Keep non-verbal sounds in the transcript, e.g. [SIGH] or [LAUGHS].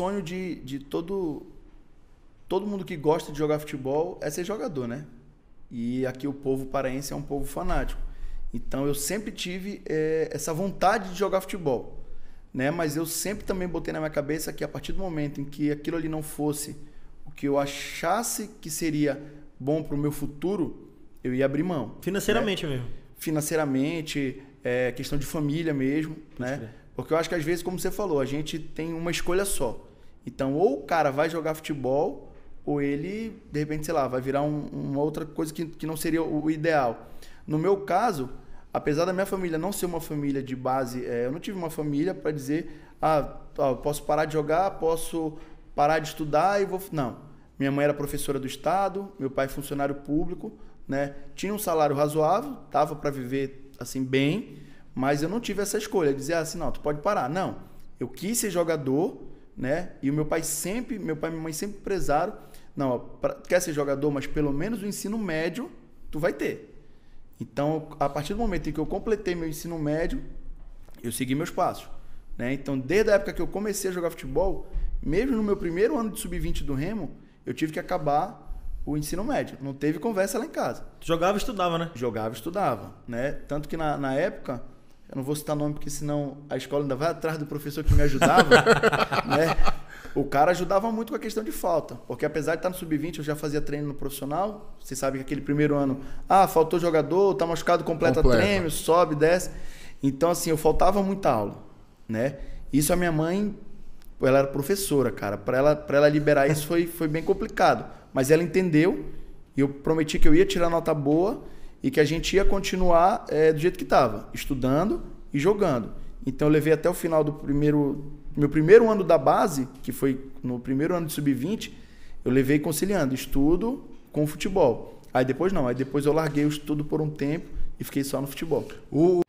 sonho de, de todo todo mundo que gosta de jogar futebol é ser jogador, né? E aqui o povo paraense é um povo fanático. Então eu sempre tive é, essa vontade de jogar futebol, né? Mas eu sempre também botei na minha cabeça que a partir do momento em que aquilo ali não fosse o que eu achasse que seria bom para o meu futuro, eu ia abrir mão. Né? Financeiramente né? mesmo. Financeiramente, é, questão de família mesmo, Pode né? Ser. Porque eu acho que às vezes, como você falou, a gente tem uma escolha só. Então, ou o cara vai jogar futebol, ou ele, de repente, sei lá, vai virar um, uma outra coisa que, que não seria o ideal. No meu caso, apesar da minha família não ser uma família de base, é, eu não tive uma família para dizer, ah, ó, posso parar de jogar, posso parar de estudar e vou. Não. Minha mãe era professora do Estado, meu pai funcionário público, né? Tinha um salário razoável, tava para viver assim bem, mas eu não tive essa escolha, dizer assim, ah, não, tu pode parar. Não. Eu quis ser jogador né? E o meu pai sempre, meu pai e minha mãe sempre prezaram, não, pra, quer ser jogador, mas pelo menos o ensino médio tu vai ter. Então, a partir do momento em que eu completei meu ensino médio, eu segui meus passos, né? Então, desde a época que eu comecei a jogar futebol, mesmo no meu primeiro ano de sub-20 do Remo, eu tive que acabar o ensino médio. Não teve conversa lá em casa. Jogava e estudava, né? Jogava e estudava, né? Tanto que na, na época eu não vou citar nome porque senão a escola ainda vai atrás do professor que me ajudava, [LAUGHS] né? O cara ajudava muito com a questão de falta, porque apesar de estar no sub-20, eu já fazia treino no profissional. Você sabe que aquele primeiro ano, ah, faltou jogador, tá machucado, completa, completa. treino, sobe, desce. Então assim, eu faltava muita aula, né? Isso a minha mãe, ela era professora, cara. Para ela, para ela liberar isso foi foi bem complicado, mas ela entendeu e eu prometi que eu ia tirar nota boa e que a gente ia continuar é, do jeito que estava, estudando e jogando. Então eu levei até o final do primeiro meu primeiro ano da base, que foi no primeiro ano de sub-20, eu levei conciliando estudo com futebol. Aí depois não, aí depois eu larguei o estudo por um tempo e fiquei só no futebol. O